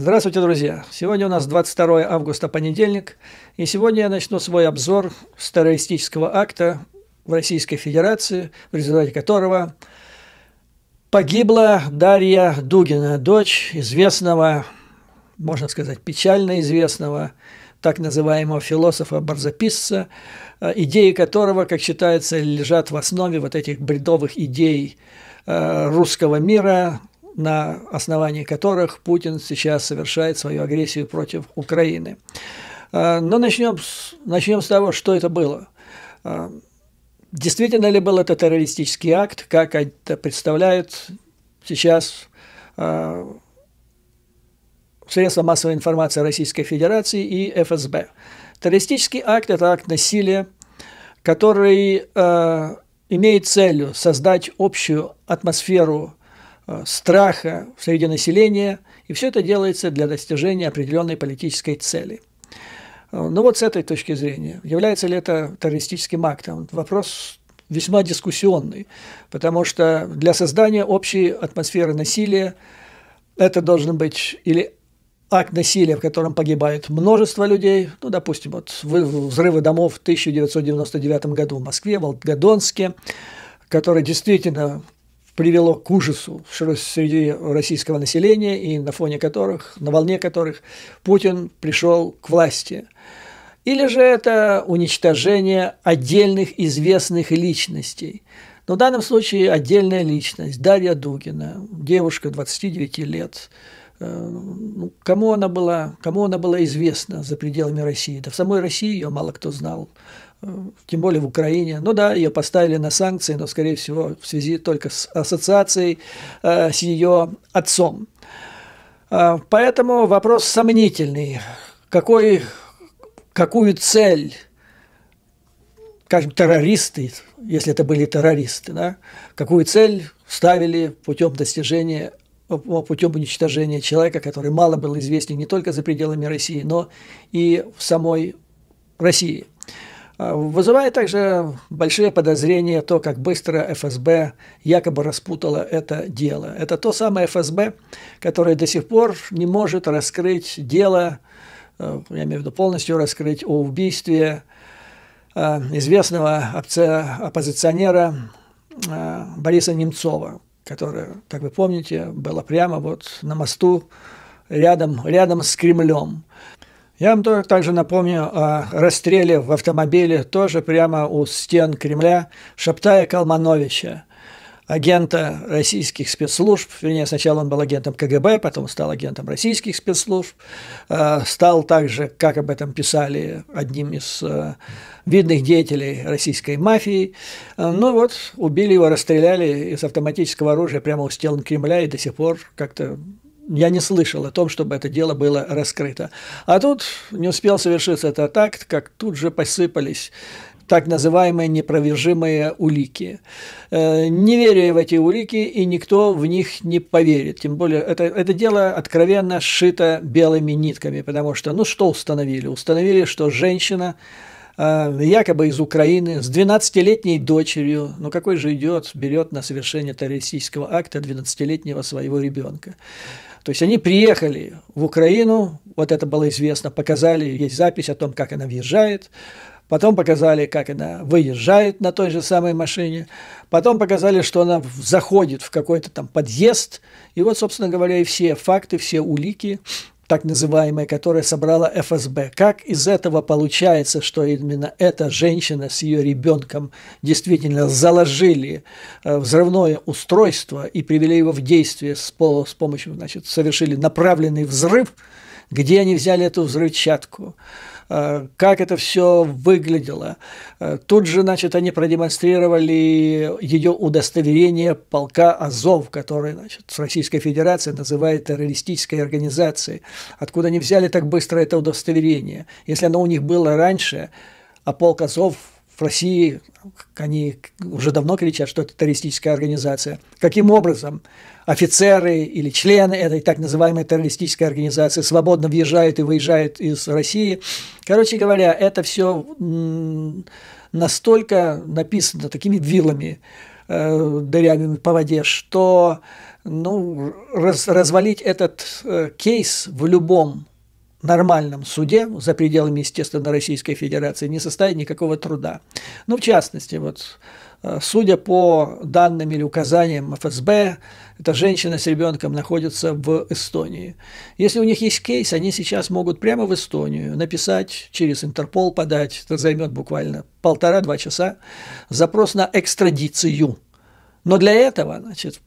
Здравствуйте, друзья! Сегодня у нас 22 августа, понедельник, и сегодня я начну свой обзор с террористического акта в Российской Федерации, в результате которого погибла Дарья Дугина, дочь известного, можно сказать, печально известного так называемого философа-барзаписца, э, идеи которого, как считается, лежат в основе вот этих бредовых идей э, русского мира, на основании которых Путин сейчас совершает свою агрессию против Украины. А, но начнем с, начнем с того, что это было. А, действительно ли был это террористический акт, как это представляют сейчас а, средства массовой информации Российской Федерации и ФСБ? Террористический акт – это акт насилия, который имеет целью создать общую атмосферу Э, страха среди населения, и все это делается для достижения определенной политической цели. Э, но вот с этой точки зрения, является ли это террористическим актом? Вопрос весьма дискуссионный, потому что для создания общей атмосферы насилия это должен быть или акт насилия, в котором погибает множество людей, ну, допустим, вот взрывы домов в 1999 году в Москве, в Алтгодонске, которые действительно привело к ужасу среди российского населения и на фоне которых, на волне которых Путин пришел к власти. Или же это уничтожение отдельных известных личностей. Но ну, в данном случае отдельная личность – Дарья Дугина, девушка 29 лет, э, ну, кому она была, кому она была известна за пределами России. Да в самой России ее мало кто знал тем более в Украине. Ну да, ее поставили на санкции, но, скорее всего, в связи только с ассоциацией э, с ее отцом. А, поэтому вопрос сомнительный. Какой, какую цель, скажем, террористы, если это были террористы, да, какую цель ставили путем достижения путем уничтожения человека, который мало был известен не только за пределами России, но и в самой России – а, вызывает также большие подозрения то, как быстро ФСБ якобы распутала это дело. Это то самое ФСБ, которое до сих пор не может раскрыть дело, э, я имею в виду полностью раскрыть, о убийстве э, известного оппозиционера э, Бориса Немцова, который, как вы помните, было прямо вот на мосту рядом, рядом с Кремлем. Я вам также напомню о расстреле в автомобиле, тоже прямо у стен Кремля, Шаптая Калмановича, агента российских спецслужб. Вернее, сначала он был агентом КГБ, потом стал агентом российских спецслужб. Э, стал также, как об этом писали, одним из э, видных деятелей российской мафии. Э, ну вот, убили его, расстреляли из автоматического оружия прямо у стен Кремля, и до сих пор как-то я не слышал о том, чтобы это дело было раскрыто. А тут не успел совершиться этот акт, как тут же посыпались так называемые непровержимые улики. Э, не верю в эти улики, и никто в них не поверит. Тем более, это, это дело откровенно сшито белыми нитками, потому что, ну что установили? Установили, что женщина э, якобы из Украины, с 12-летней дочерью. Ну какой же идет, берет на совершение террористического акта 12-летнего своего ребенка? То есть они приехали в Украину, вот это было известно, показали, есть запись о том, как она въезжает, потом показали, как она выезжает на той же самой машине, потом показали, что она заходит в какой-то там подъезд, и вот, собственно говоря, и все факты, все улики, так называемая, которая собрала ФСБ. Как из этого получается, что именно эта женщина с ее ребенком действительно заложили э, взрывное устройство и привели его в действие с, с помощью, значит, совершили направленный взрыв, где они взяли эту взрывчатку? Э, как это все выглядело. Э, тут же, значит, они продемонстрировали ее удостоверение полка «Азов», который, значит, Российская Федерация называет террористической организацией. Откуда они взяли так быстро это удостоверение? Если оно у них было раньше, а полк «Азов» в России они уже давно кричат, что это террористическая организация. Каким образом офицеры или члены этой так называемой террористической организации свободно въезжают и выезжают из России? Короче говоря, это все настолько написано такими вилами, э, дырявыми по воде, что ну, раз, развалить этот э, кейс в любом нормальном суде за пределами, естественно, Российской Федерации не составит никакого труда. Ну, в частности, вот э, судя по данным или указаниям ФСБ, эта женщина с ребенком находится в Эстонии. Если у них есть кейс, они сейчас могут прямо в Эстонию написать, через Интерпол подать, это займет буквально полтора-два часа, запрос на экстрадицию. Но для этого, значит,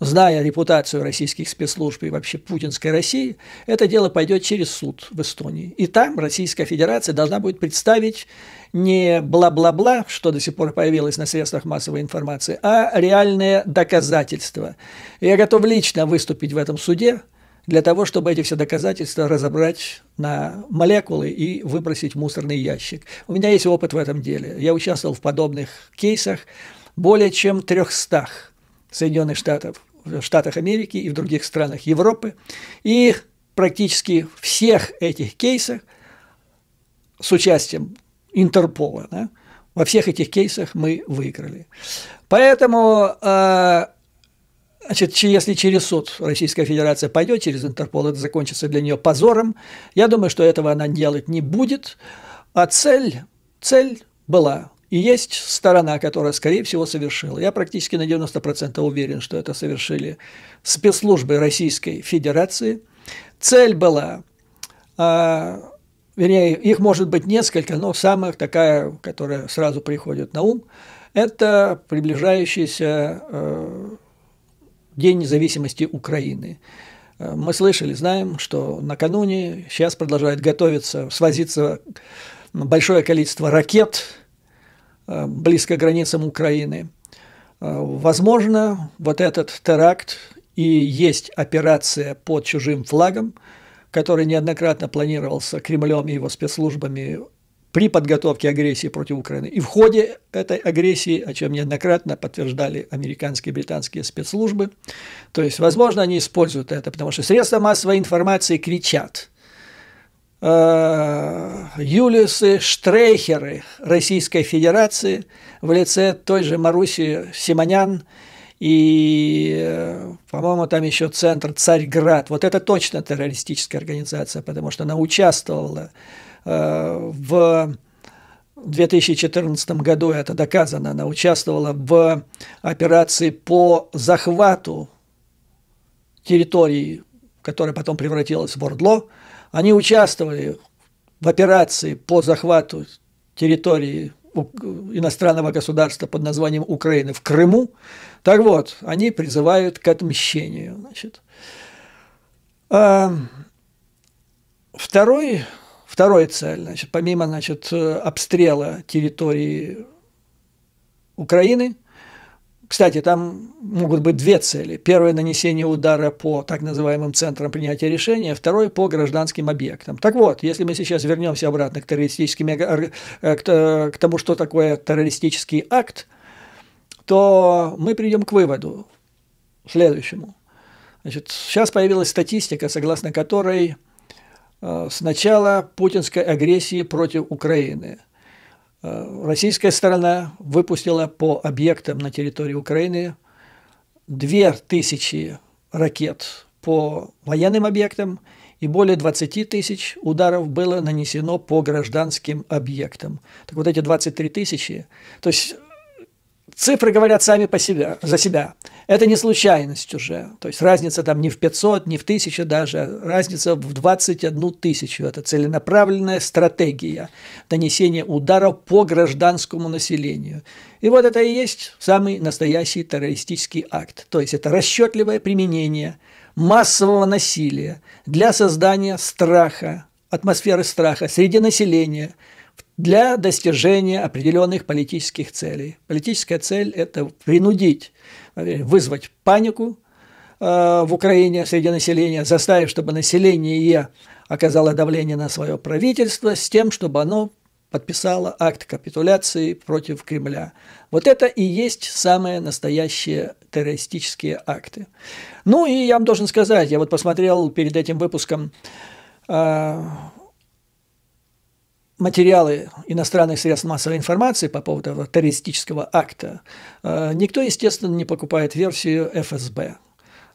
зная репутацию российских спецслужб и вообще путинской России, это дело пойдет через суд в Эстонии. И там Российская Федерация должна будет представить не бла-бла-бла, что до сих пор появилось на средствах массовой информации, а реальные доказательства. Я готов лично выступить в этом суде для того, чтобы эти все доказательства разобрать на молекулы и выбросить в мусорный ящик. У меня есть опыт в этом деле. Я участвовал в подобных кейсах более чем 300 Соединенных Штатов в Штатах Америки и в других странах Европы. И практически всех этих кейсах с участием Интерпола, да, во всех этих кейсах мы выиграли. Поэтому а, Значит, если через суд Российская Федерация пойдет через Интерпол, это закончится для нее позором. Я думаю, что этого она делать не будет. А цель, цель была и есть сторона, которая, скорее всего, совершила. Я практически на 90% уверен, что это совершили спецслужбы Российской Федерации. Цель была, э, вернее, их может быть несколько, но самая такая, которая сразу приходит на ум, это приближающийся э, День независимости Украины. А, мы слышали, знаем, что накануне сейчас продолжает готовиться, свозиться большое количество ракет – Э, близко к границам Украины. Э, возможно, вот этот теракт и есть операция под чужим флагом, который неоднократно планировался Кремлем и его спецслужбами при подготовке агрессии против Украины. И в ходе этой агрессии, о чем неоднократно подтверждали американские и британские спецслужбы, то есть, возможно, они используют это, потому что средства массовой информации кричат – Э, Юлиусы Штрейхеры Российской Федерации в лице той же Маруси Симонян и, э, по-моему, там еще центр Царьград. Вот это точно террористическая организация, потому что она участвовала э, в 2014 году, это доказано, она участвовала в операции по захвату территории, которая потом превратилась в Ордло, они участвовали в операции по захвату территории иностранного государства под названием Украины в Крыму. Так вот, они призывают к отмщению. Значит. А второй, вторая цель, значит, помимо значит, обстрела территории Украины – кстати, там могут быть две цели. Первое – нанесение удара по так называемым центрам принятия решения, второе – по гражданским объектам. Так вот, если мы сейчас вернемся обратно к, террористическим, э, э, к тому, что такое террористический акт, то мы придем к выводу следующему. Значит, сейчас появилась статистика, согласно которой э, с начала путинской агрессии против Украины – Э, российская сторона выпустила по объектам на территории Украины 2000 ракет по военным объектам и более 20 тысяч ударов было нанесено по гражданским объектам. Так вот эти 23 тысячи, то есть Цифры говорят сами по себе, за себя. Это не случайность уже. То есть разница там не в 500, не в 1000 даже, разница в 21 тысячу. Это целенаправленная стратегия нанесения удара по гражданскому населению. И вот это и есть самый настоящий террористический акт. То есть это расчетливое применение массового насилия для создания страха, атмосферы страха среди населения – для достижения определенных политических целей. Политическая цель – это принудить, э, вызвать панику э, в Украине среди населения, заставив, чтобы население оказало давление на свое правительство с тем, чтобы оно подписала акт капитуляции против Кремля. Вот это и есть самые настоящие террористические акты. Ну и я вам должен сказать, я вот посмотрел перед этим выпуском э, материалы иностранных средств массовой информации по поводу этого террористического акта, э, никто, естественно, не покупает версию ФСБ.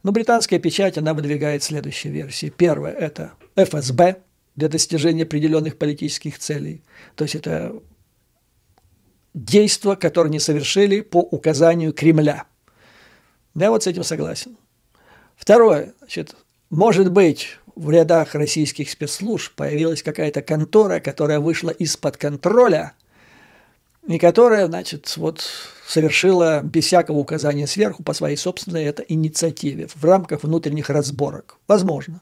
Но британская печать, она выдвигает следующие версии. Первое – это ФСБ для достижения определенных политических целей. То есть это действия, которые они совершили по указанию Кремля. Я вот с этим согласен. Второе, значит, может быть, в рядах российских спецслужб появилась какая-то контора, которая вышла из-под контроля и которая, значит, вот совершила без всякого указания сверху по своей собственной это инициативе в рамках внутренних разборок. Возможно.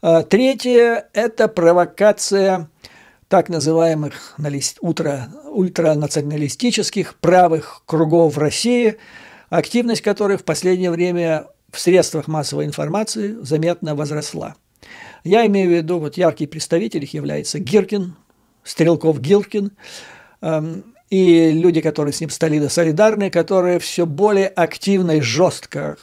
А, третье – это провокация так называемых ультранационалистических правых кругов в России, активность которых в последнее время в средствах массовой информации заметно возросла. Я имею в виду, вот яркий представитель их является Гиркин, Стрелков Гиркин, эм, и люди, которые с ним стали солидарны, которые все более активно и жестко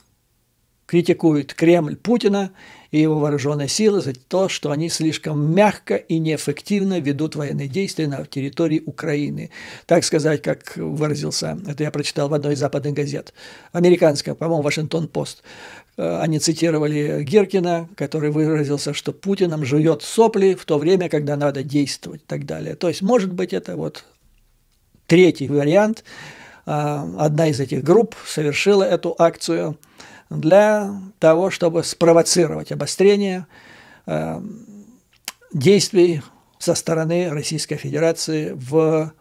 критикуют Кремль Путина и его вооруженные силы за то, что они слишком мягко и неэффективно ведут военные действия на территории Украины. Так сказать, как выразился, это я прочитал в одной из западных газет, американская, по-моему, Вашингтон-Пост, Э, они цитировали Гиркина, который выразился, что Путин нам жует сопли в то время, когда надо действовать и так далее. То есть, может быть, это вот третий вариант. Э, одна из этих групп совершила эту акцию для того, чтобы спровоцировать обострение э, действий со стороны Российской Федерации в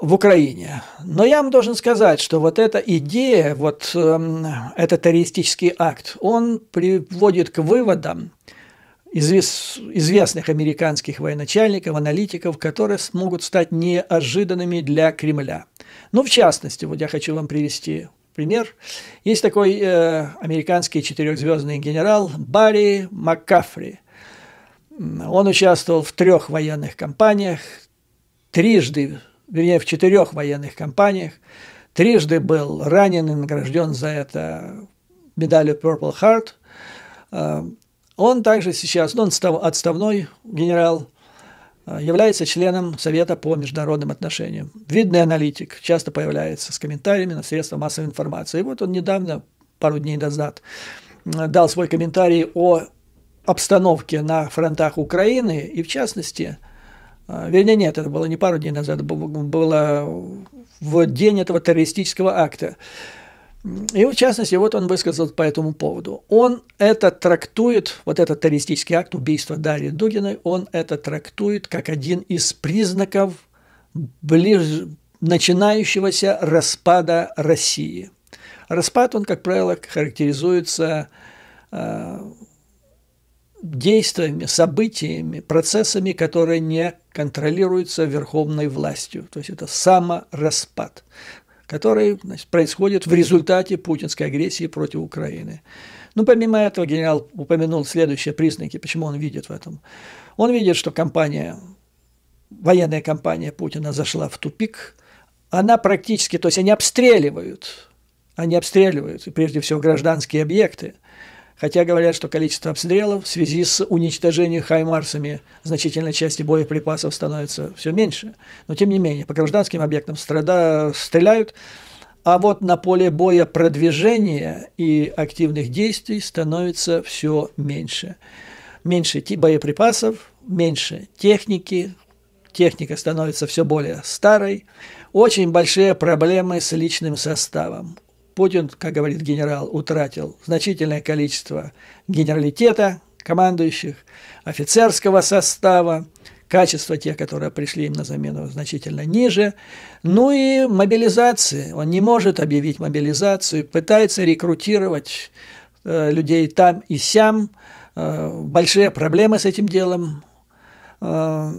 в Украине. Но я вам должен сказать, что вот эта идея, вот э, этот террористический акт, он приводит к выводам известных американских военачальников, аналитиков, которые смогут стать неожиданными для Кремля. Ну, в частности, вот я хочу вам привести пример. Есть такой э, американский четырехзвездный генерал Барри Маккафри. Он участвовал в трех военных кампаниях, трижды вернее, в четырех военных кампаниях. Трижды был ранен и награжден за это медалью Purple Heart. А, он также сейчас, ну, он отставной генерал, а, является членом Совета по международным отношениям. Видный аналитик, часто появляется с комментариями на средства массовой информации. И вот он недавно, пару дней назад, а, дал свой комментарий о обстановке на фронтах Украины и, в частности, а, вернее, нет, это было не пару дней назад, было в день этого террористического акта. И, в частности, вот он высказал по этому поводу. Он это трактует, вот этот террористический акт убийства Дарьи Дугиной, он это трактует как один из признаков ближ... начинающегося распада России. Распад, он, как правило, характеризуется а, действиями, событиями, процессами, которые не контролируются верховной властью. То есть это самораспад, который значит, происходит в результате путинской агрессии против Украины. Ну, помимо этого, генерал упомянул следующие признаки, почему он видит в этом. Он видит, что компания, военная компания Путина зашла в тупик. Она практически, то есть они обстреливают, они обстреливают, прежде всего, гражданские объекты – хотя говорят, что количество обстрелов в связи с уничтожением хаймарсами значительной части боеприпасов становится все меньше. Но тем не менее, по гражданским объектам страда... стреляют, а вот на поле боя продвижения и активных действий становится все меньше. Меньше боеприпасов, меньше техники, техника становится все более старой. Очень большие проблемы с личным составом. Путин, как говорит генерал, утратил значительное количество генералитета, командующих, офицерского состава, качество тех, которые пришли им на замену, значительно ниже. Ну и мобилизации. Он не может объявить мобилизацию, пытается рекрутировать э, людей там и сям. Э, большие проблемы с этим делом. Э,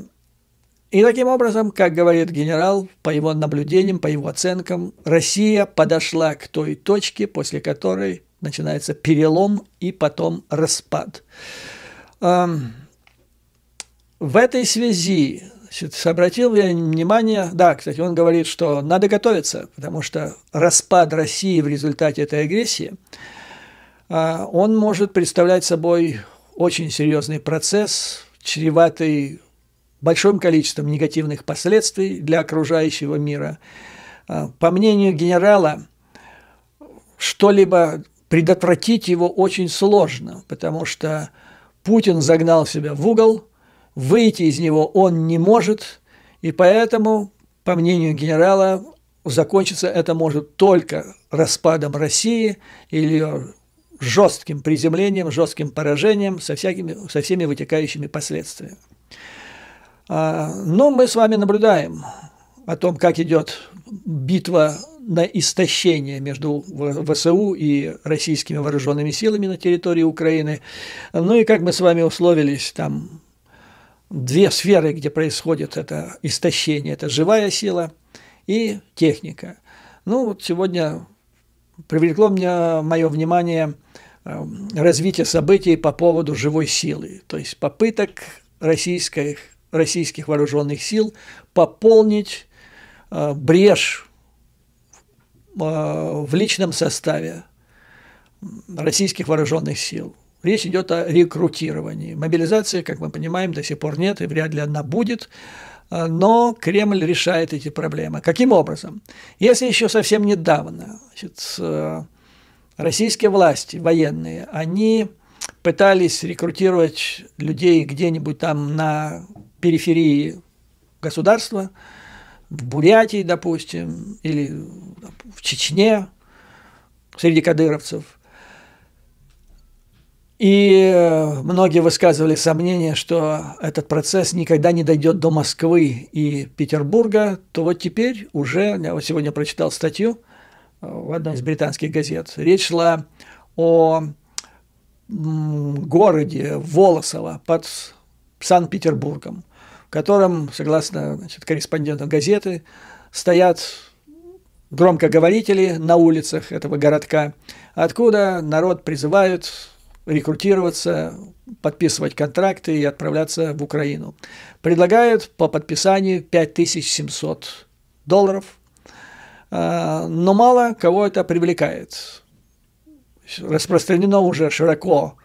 и таким образом, как говорит генерал, по его наблюдениям, по его оценкам, Россия подошла к той точке, после которой начинается перелом и потом распад. Эм, в этой связи обратил я внимание, да, кстати, он говорит, что надо готовиться, потому что распад России в результате этой агрессии, э, он может представлять собой очень серьезный процесс, чреватый большим количеством негативных последствий для окружающего мира. А, по мнению генерала, что-либо предотвратить его очень сложно, потому что Путин загнал себя в угол, выйти из него он не может, и поэтому, по мнению генерала, закончится это может только распадом России или жестким приземлением, жестким поражением со, всякими, со всеми вытекающими последствиями. А, но мы с вами наблюдаем о том, как идет битва на истощение между ВСУ и российскими вооруженными силами на территории Украины. Ну и как мы с вами условились, там две сферы, где происходит это истощение, это живая сила и техника. Ну вот сегодня привлекло меня мое внимание эм, развитие событий по поводу живой силы, то есть попыток российских российских вооруженных сил пополнить э, брешь э, в личном составе российских вооруженных сил. Речь идет о рекрутировании. Мобилизации, как мы понимаем, до сих пор нет и вряд ли она будет. Э, но Кремль решает эти проблемы. Каким образом? Если еще совсем недавно значит, российские власти, военные, они пытались рекрутировать людей где-нибудь там на периферии государства, в Бурятии, допустим, или в Чечне среди кадыровцев. И э, многие высказывали сомнение, что этот процесс никогда не дойдет до Москвы и Петербурга, то вот теперь уже, я сегодня прочитал статью э, в одной из британских газет, речь шла о городе Волосово под Санкт-Петербургом, в котором, согласно значит, корреспонденту газеты, стоят громкоговорители на улицах этого городка, откуда народ призывают рекрутироваться, подписывать контракты и отправляться в Украину. Предлагают по подписанию 5700 долларов, а, но мало кого это привлекает. Распространено уже широко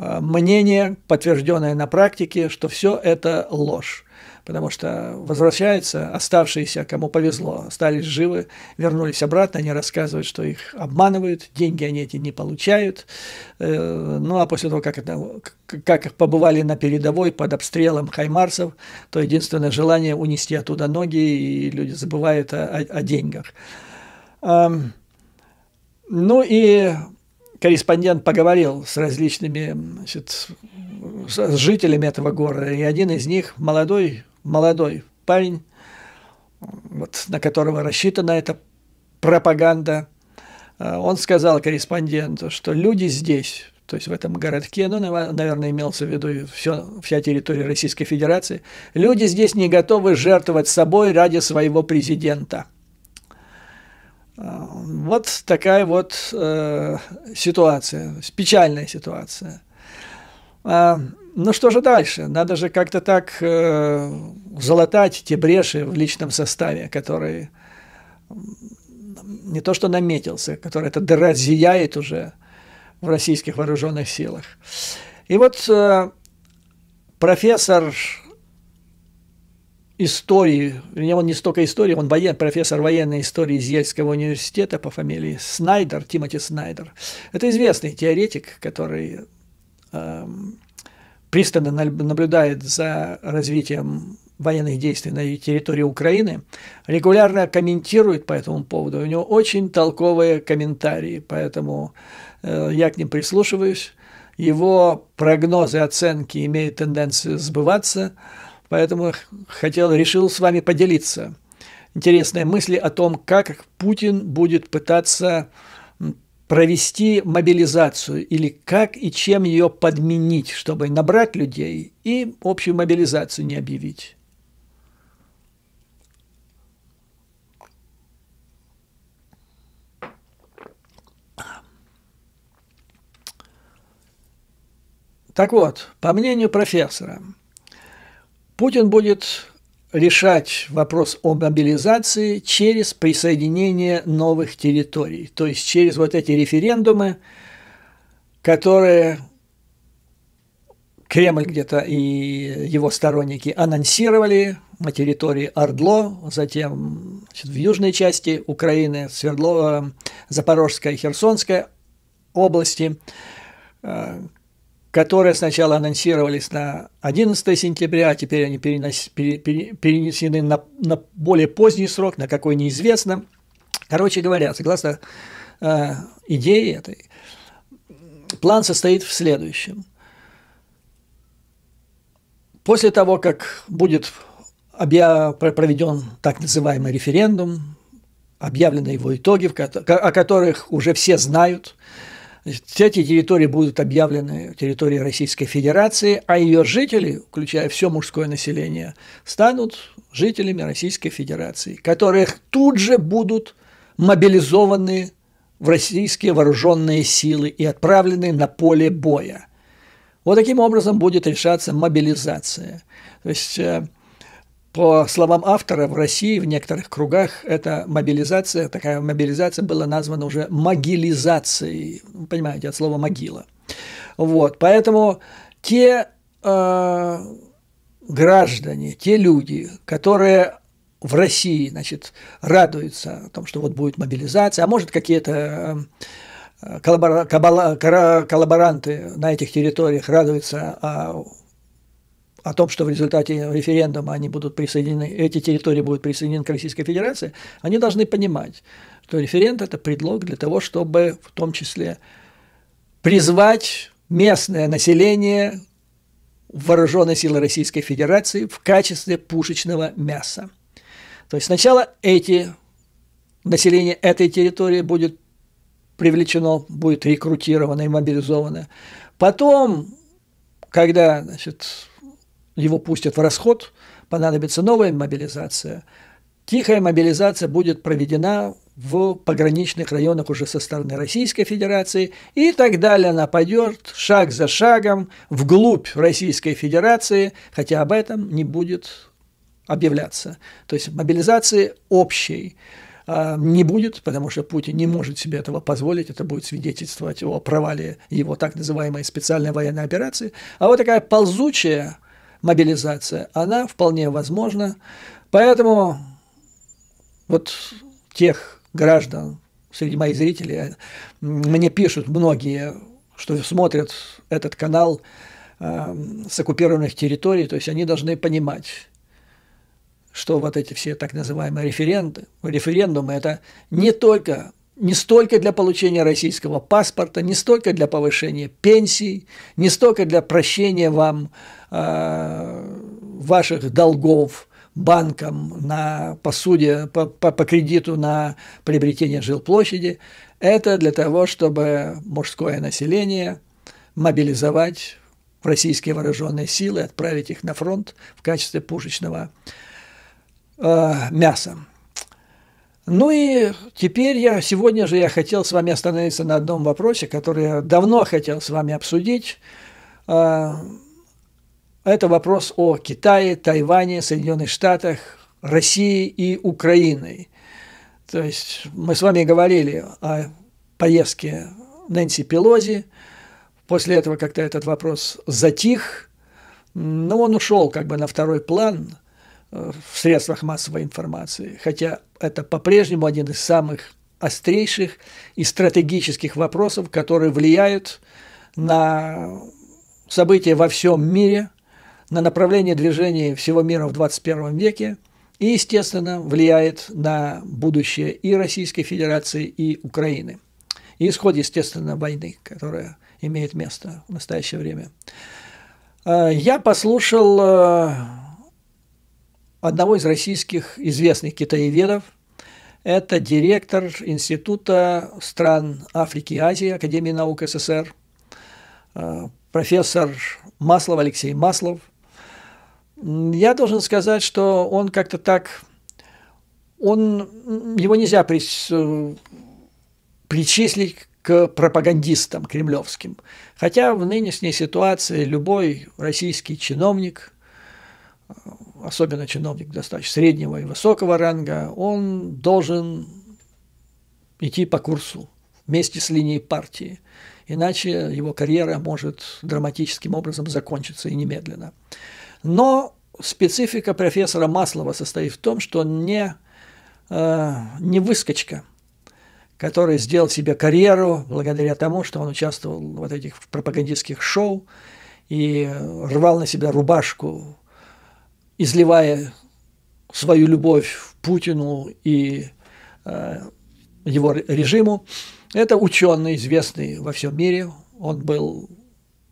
Э, мнение, подтвержденное на практике, что все это ложь. Потому что возвращаются оставшиеся, кому повезло, остались живы, вернулись обратно, они рассказывают, что их обманывают, деньги они эти не получают. Э, ну а после того, как, это, как побывали на передовой под обстрелом хаймарсов, то единственное желание унести оттуда ноги, и люди забывают о, о, о деньгах. Эм, ну и корреспондент поговорил с различными значит, с жителями этого города, и один из них молодой, молодой парень, вот, на которого рассчитана эта пропаганда, э, он сказал корреспонденту, что люди здесь, то есть в этом городке, ну, наверное, имелся в виду все, вся территория Российской Федерации, люди здесь не готовы жертвовать собой ради своего президента – Э, вот такая вот э, ситуация, печальная ситуация. А, ну что же дальше? Надо же как-то так э, залатать те бреши в личном составе, которые не то что наметился, который это дыра зияет уже в российских вооруженных силах. И вот э, профессор истории, вернее, он не столько истории, он воен, профессор военной истории из Ельского университета по фамилии Снайдер, Тимоти Снайдер. Это известный теоретик, который э, пристально наблюдает за развитием военных действий на территории Украины, регулярно комментирует по этому поводу. У него очень толковые комментарии, поэтому э, я к ним прислушиваюсь. Его прогнозы, оценки имеют тенденцию сбываться – Поэтому хотел, решил с вами поделиться интересные мысли о том, как Путин будет пытаться провести мобилизацию или как и чем ее подменить, чтобы набрать людей и общую мобилизацию не объявить. Так вот, по мнению профессора, Путин будет решать вопрос о мобилизации через присоединение новых территорий, то есть через вот эти референдумы, которые Кремль где-то и его сторонники анонсировали на территории Ордло, затем в южной части Украины, Свердлова, Запорожская и Херсонская области, э, которые сначала анонсировались на 11 сентября, а теперь они перенос, пере, пере, перенесены на, на более поздний срок, на какой неизвестно. Короче говоря, согласно э, идее этой, план состоит в следующем. После того, как будет проведен так называемый референдум, объявлены его итоги, о которых уже все знают – все эти территории будут объявлены территорией Российской Федерации, а ее жители, включая все мужское население, станут жителями Российской Федерации, которых тут же будут мобилизованы в российские вооруженные силы и отправлены на поле боя. Вот таким образом будет решаться мобилизация. То есть э, по словам автора, в России в некоторых кругах эта мобилизация, такая мобилизация была названа уже могилизацией, понимаете, от слова могила. Вот, поэтому те э, граждане, те люди, которые в России, значит, радуются о том, что вот будет мобилизация, а может какие-то э, коллабора, коллаборанты на этих территориях радуются о о том, что в результате референдума они будут присоединены, эти территории будут присоединены к Российской Федерации, они должны понимать, что референдум – это предлог для того, чтобы в том числе призвать местное население вооруженной силы Российской Федерации в качестве пушечного мяса. То есть сначала эти, население этой территории будет привлечено, будет рекрутировано и мобилизовано. Потом, когда значит, его пустят в расход, понадобится новая мобилизация. Тихая мобилизация будет проведена в пограничных районах уже со стороны Российской Федерации, и так далее она пойдет шаг за шагом вглубь Российской Федерации, хотя об этом не будет объявляться. То есть мобилизации общей а, не будет, потому что Путин не может себе этого позволить, это будет свидетельствовать о провале его так называемой специальной военной операции. А вот такая ползучая мобилизация, она вполне возможна. Поэтому вот тех граждан среди моих зрителей, э, мне пишут многие, что смотрят этот канал э, с оккупированных территорий, то есть они должны понимать, что вот эти все так называемые референды, референдумы – это не только не столько для получения российского паспорта, не столько для повышения пенсий, не столько для прощения вам э, Э, ваших долгов банкам на, посуде по, по, по кредиту на приобретение жилплощади, это для того, чтобы мужское население мобилизовать в российские вооруженные силы, отправить их на фронт в качестве пушечного э, мяса. Ну и теперь я, сегодня же я хотел с вами остановиться на одном вопросе, который я давно хотел с вами обсудить. Э, это вопрос о Китае, Тайване, Соединенных Штатах, России и Украины. То есть мы с вами говорили о поездке Нэнси Пелози. После этого как-то этот вопрос затих, но он ушел как бы на второй план э, в средствах массовой информации, хотя это по-прежнему один из самых острейших и стратегических вопросов, которые влияют на события во всем мире – на направление движения всего мира в 21 веке и, естественно, влияет на будущее и Российской Федерации, и Украины. И исход, естественно, войны, которая имеет место в настоящее время. А, я послушал а, одного из российских известных китаеведов. Это директор Института стран Африки и Азии Академии наук СССр, а, профессор Маслов Алексей Маслов. Я должен сказать, что он как-то так, он, его нельзя при, э, причислить к пропагандистам кремлевским. Хотя в нынешней ситуации любой российский чиновник, э, особенно чиновник достаточно среднего и высокого ранга, он должен идти по курсу вместе с линией партии. Иначе его карьера может драматическим образом закончиться и немедленно. Но специфика профессора Маслова состоит в том, что он не, э, не выскочка, который сделал себе карьеру благодаря тому, что он участвовал в вот этих пропагандистских шоу и рвал на себя рубашку, изливая свою любовь Путину и э, его режиму. Это ученый, известный во всем мире. Он был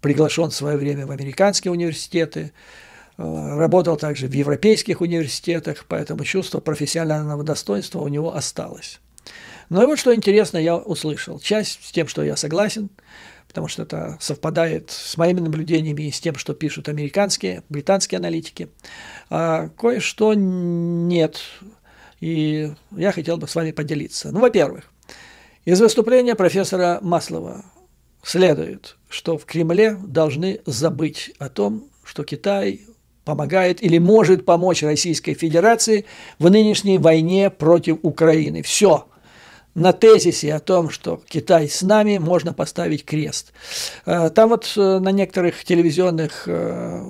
приглашен в свое время в американские университеты, Э, работал также в европейских университетах, поэтому чувство профессионального достоинства у него осталось. Но ну и вот что интересно я услышал. Часть с тем, что я согласен, потому что это совпадает с моими наблюдениями и с тем, что пишут американские, британские аналитики. А кое-что нет, и я хотел бы с вами поделиться. Ну, во-первых, из выступления профессора Маслова следует, что в Кремле должны забыть о том, что Китай помогает или может помочь Российской Федерации в нынешней войне против Украины. Все. На тезисе о том, что Китай с нами, можно поставить крест. Э, там вот э, на некоторых телевизионных э,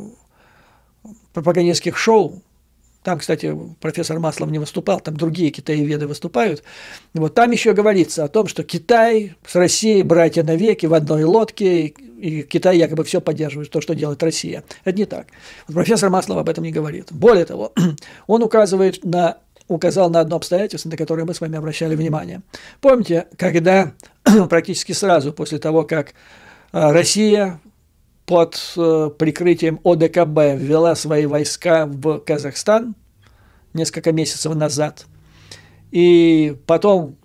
пропагандистских шоу там, кстати, профессор Маслов не выступал, там другие китаеведы выступают. Вот там еще говорится о том, что Китай с Россией братья навеки в одной лодке, и Китай якобы все поддерживает, то, что делает Россия. Это не так. Вот профессор Маслов об этом не говорит. Более того, он указывает на указал на одно обстоятельство, на которое мы с вами обращали внимание. Помните, когда практически сразу после того, как а, Россия под э, прикрытием ОДКБ ввела свои войска в Казахстан несколько месяцев назад. И потом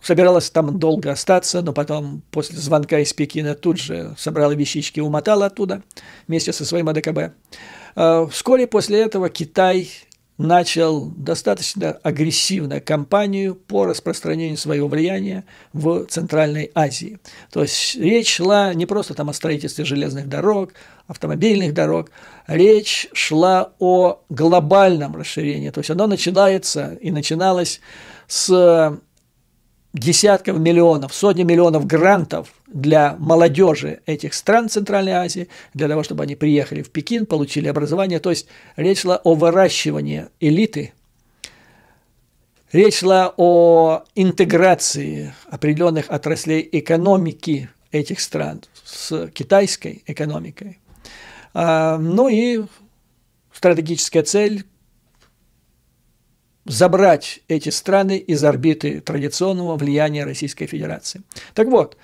собиралась там долго остаться, но потом после звонка из Пекина тут же собрала вещички и умотала оттуда вместе со своим ОДКБ. Э, вскоре после этого Китай начал достаточно агрессивную кампанию по распространению своего влияния в Центральной Азии. То есть речь шла не просто там о строительстве железных дорог, автомобильных дорог, речь шла о глобальном расширении. То есть оно начинается и начиналось с десятков миллионов, сотни миллионов грантов для молодежи этих стран Центральной Азии, для того, чтобы они приехали в Пекин, получили образование. То есть речь шла о выращивании элиты, речь шла о интеграции определенных отраслей экономики этих стран с китайской экономикой. А, ну и стратегическая цель забрать эти страны из орбиты традиционного влияния Российской Федерации. Так вот,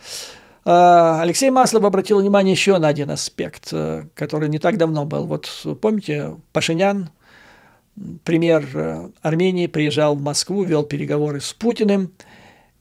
э, Алексей Маслов обратил внимание еще на один аспект, э, который не так давно был. Вот помните, Пашинян, премьер э, Армении, приезжал в Москву, вел переговоры с Путиным.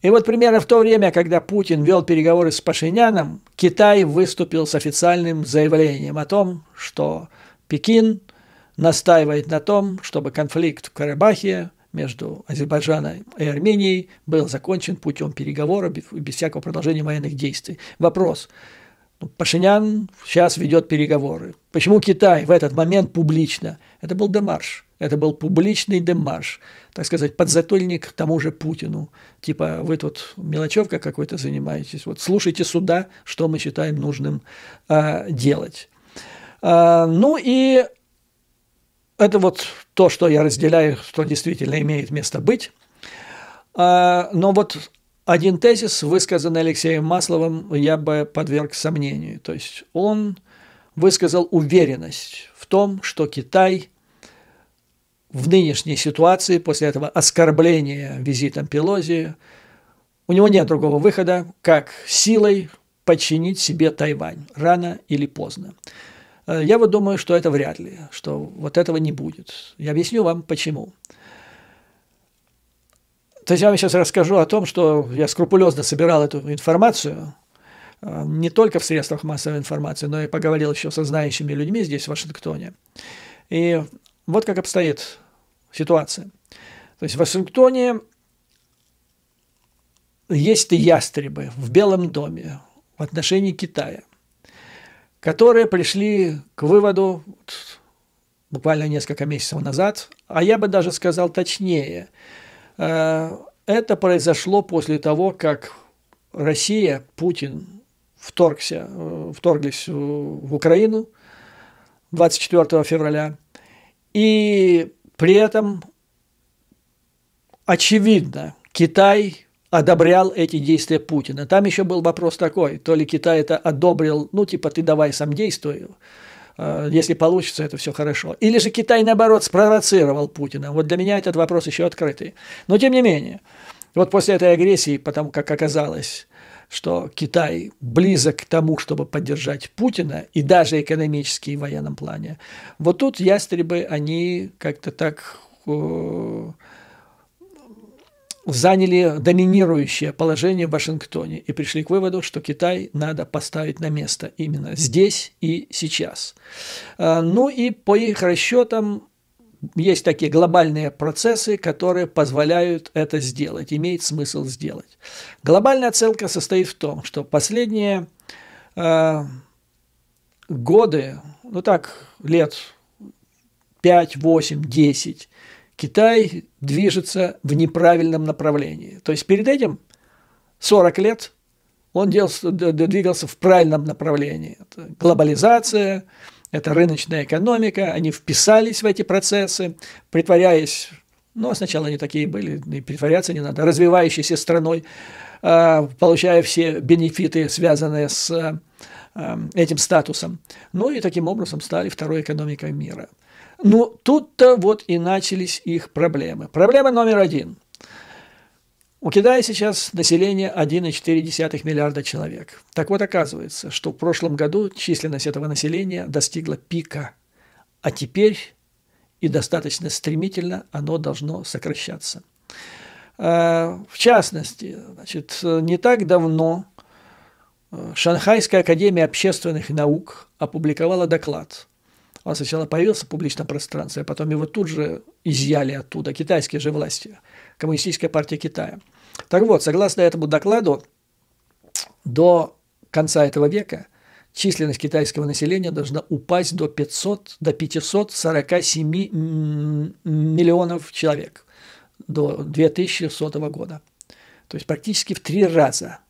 И вот примерно в то время, когда Путин вел переговоры с Пашиняном, Китай выступил с официальным заявлением о том, что Пекин – настаивает на том, чтобы конфликт в Карабахе между Азербайджаном и Арменией был закончен путем переговоров без всякого продолжения военных действий. Вопрос. Ну, Пашинян сейчас ведет переговоры. Почему Китай в этот момент публично? Это был демарш. Это был публичный демарш, так сказать, подзатыльник тому же Путину. Типа, вы тут мелочевка какой-то занимаетесь, вот слушайте суда, что мы считаем нужным а, делать. А, ну и это вот то, что я разделяю, что действительно имеет место быть. А, но вот один тезис, высказанный Алексеем Масловым, я бы подверг сомнению. То есть он высказал уверенность в том, что Китай в нынешней ситуации, после этого оскорбления визитом Пелози, у него нет другого выхода, как силой подчинить себе Тайвань рано или поздно. Э, я вот думаю, что это вряд ли, что вот этого не будет. Я объясню вам почему. То есть я вам сейчас расскажу о том, что я скрупулезно собирал эту информацию, э, не только в средствах массовой информации, но и поговорил еще со знающими людьми здесь, в Вашингтоне. И вот как обстоит ситуация. То есть в Вашингтоне есть ястребы в Белом доме в отношении Китая – которые пришли к выводу буквально несколько месяцев назад, а я бы даже сказал точнее, э, это произошло после того, как Россия, Путин вторгся, э, вторглись в Украину 24 февраля, и при этом очевидно, Китай одобрял эти действия Путина. Там еще был вопрос такой, то ли Китай это одобрил, ну типа ты давай сам действуй, э, если получится, это все хорошо. Или же Китай, наоборот, спровоцировал Путина. Вот для меня этот вопрос еще открытый. Но тем не менее, вот после этой агрессии, потому как оказалось, что Китай близок к тому, чтобы поддержать Путина, и даже экономически и в военном плане, вот тут ястребы, они как-то так э, заняли доминирующее положение в Вашингтоне и пришли к выводу, что Китай надо поставить на место именно здесь и сейчас. А, ну и по их расчетам есть такие глобальные процессы, которые позволяют это сделать, имеет смысл сделать. Глобальная оценка состоит в том, что последние э, годы, ну так, лет 5, 8, 10, Китай движется в неправильном направлении. То есть перед этим 40 лет он двигался в правильном направлении. Это глобализация, это рыночная экономика, они вписались в эти процессы, притворяясь, ну, а сначала они такие были, и притворяться не надо, развивающейся страной, а, получая все бенефиты, связанные с а, этим статусом. Ну и таким образом стали второй экономикой мира. Ну, тут-то вот и начались их проблемы. Проблема номер один. У Китая сейчас население 1,4 миллиарда человек. Так вот, оказывается, что в прошлом году численность этого населения достигла пика, а теперь и достаточно стремительно оно должно сокращаться. А, в частности, значит, не так давно э, Шанхайская академия общественных наук опубликовала доклад – он сначала появился в публичном пространстве, а потом его тут же изъяли оттуда китайские же власти, Коммунистическая партия Китая. Так вот, согласно этому докладу, до конца этого века численность китайского населения должна упасть до, 500, до 547 миллионов человек до 2100 года. То есть практически в три раза –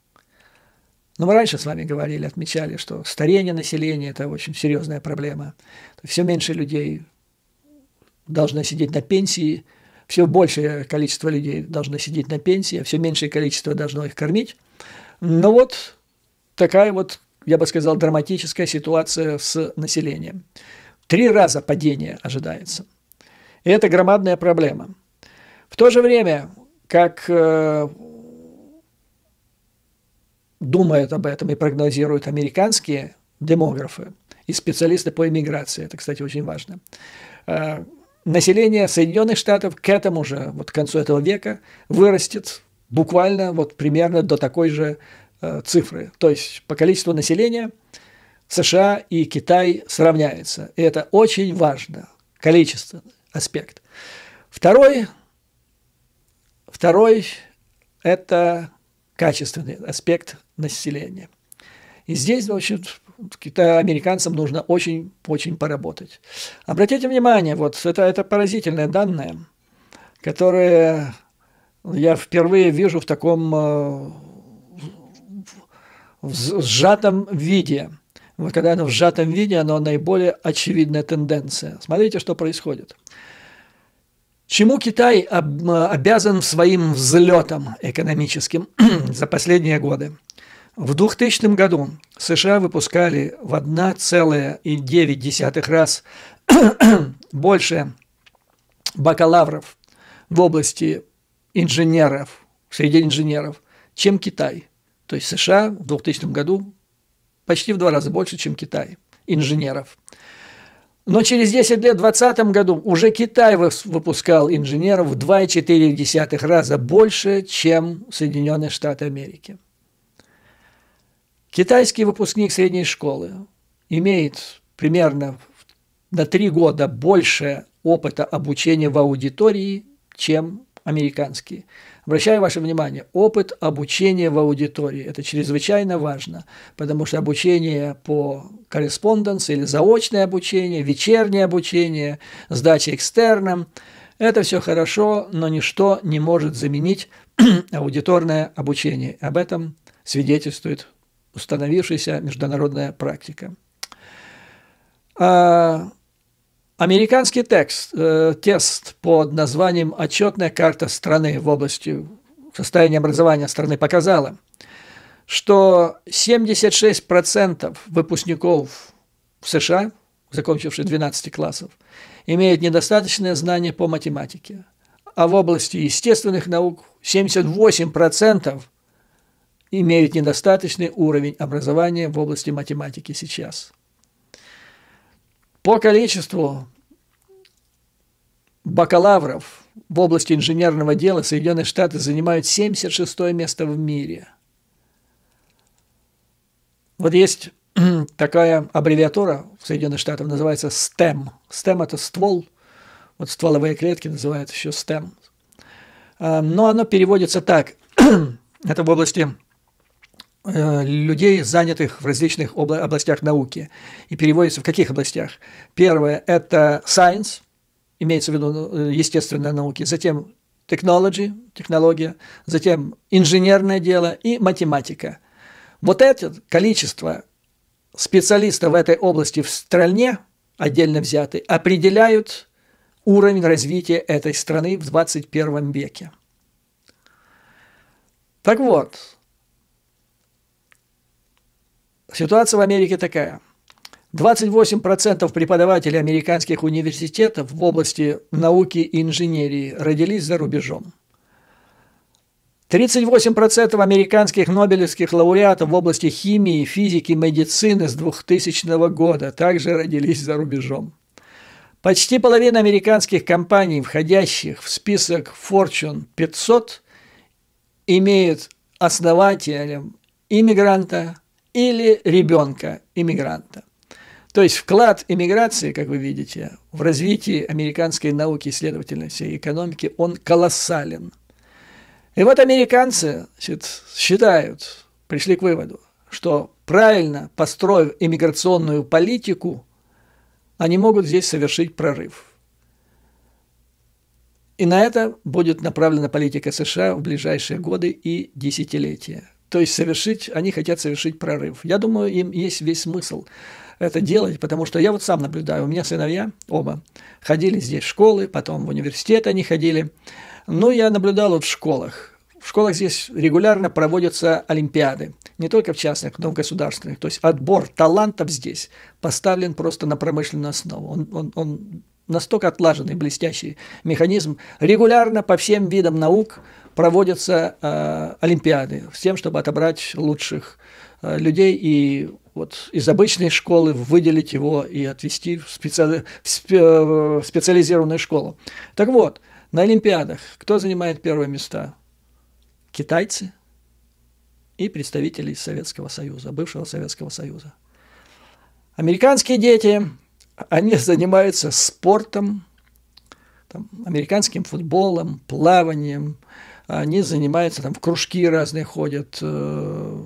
но ну, мы раньше с вами говорили, отмечали, что старение населения – это очень серьезная проблема. Все меньше людей должно сидеть на пенсии, все большее количество людей должно сидеть на пенсии, а все меньшее количество должно их кормить. Но ну, вот такая вот, я бы сказал, драматическая ситуация с населением. Три раза падение ожидается. И это громадная проблема. В то же время, как э, думают об этом и прогнозируют американские демографы и специалисты по иммиграции. Это, кстати, очень важно. Э, население Соединенных Штатов к этому же, вот к концу этого века, вырастет буквально вот примерно до такой же э, цифры. То есть по количеству населения США и Китай сравняются. И это очень важно, количественный аспект. Второй, второй – это качественный аспект населения. И здесь, значит, американцам нужно очень-очень поработать. Обратите внимание, вот это, это поразительные данные, которые я впервые вижу в таком э, в сжатом виде. Вот когда оно в сжатом виде, оно наиболее очевидная тенденция. Смотрите, что происходит. Чему Китай э, обязан своим взлетом экономическим за последние годы? В 2000 году США выпускали в 1,9 раз больше бакалавров в области инженеров, среди инженеров, чем Китай. То есть США в 2000 году почти в два раза больше, чем Китай инженеров. Но через 10 лет, в 2020 году, уже Китай выпускал инженеров в 2,4 раза больше, чем Соединенные Штаты Америки. Китайский выпускник средней школы имеет примерно на три года больше опыта обучения в аудитории, чем американский. Обращаю ваше внимание, опыт обучения в аудитории – это чрезвычайно важно, потому что обучение по корреспонденции или заочное обучение, вечернее обучение, сдача экстерном – это все хорошо, но ничто не может заменить аудиторное обучение. Об этом свидетельствует установившаяся международная практика. А, американский текст, э, тест под названием «Отчетная карта страны в области состояния образования страны» показала, что 76% выпускников в США, закончивших 12 классов, имеют недостаточное знание по математике, а в области естественных наук 78% имеют недостаточный уровень образования в области математики сейчас. По количеству бакалавров в области инженерного дела Соединенные Штаты занимают 76 место в мире. Вот есть такая аббревиатура в Соединенных Штатах, называется STEM. STEM – это ствол, вот стволовые клетки называют еще STEM. А, но оно переводится так. это в области Э, людей, занятых в различных областях науки. И переводится в каких областях? Первое – это science, имеется в виду ну, э, естественные науки, затем technology, технология, затем инженерное дело и математика. Вот это количество специалистов в этой области в стране, отдельно взяты, определяют уровень развития этой страны в 21 веке. Так вот, Ситуация в Америке такая. 28% преподавателей американских университетов в области науки и инженерии родились за рубежом. 38% американских нобелевских лауреатов в области химии, физики, медицины с 2000 года также родились за рубежом. Почти половина американских компаний, входящих в список Fortune 500, имеют основателем иммигранта, или ребенка иммигранта. То есть вклад иммиграции, как вы видите, в развитие американской науки, исследовательности и экономики, он колоссален. И вот американцы значит, считают, пришли к выводу, что правильно построив иммиграционную политику, они могут здесь совершить прорыв. И на это будет направлена политика США в ближайшие годы и десятилетия. То есть совершить, они хотят совершить прорыв. Я думаю, им есть весь смысл это делать, потому что я вот сам наблюдаю, у меня сыновья оба ходили здесь в школы, потом в университет они ходили. Но я наблюдал вот в школах. В школах здесь регулярно проводятся олимпиады, не только в частных, но и в государственных. То есть отбор талантов здесь поставлен просто на промышленную основу. Он, он, он настолько отлаженный, блестящий механизм. Регулярно по всем видам наук проводятся э, Олимпиады с тем, чтобы отобрать лучших э, людей и вот из обычной школы выделить его и отвести в, специали... в спе... Э, специализированную школу. Так вот, на Олимпиадах кто занимает первые места? Китайцы и представители Советского Союза, бывшего Советского Союза. Американские дети, они занимаются спортом, там, американским футболом, плаванием, они занимаются, там в кружки разные ходят. Э,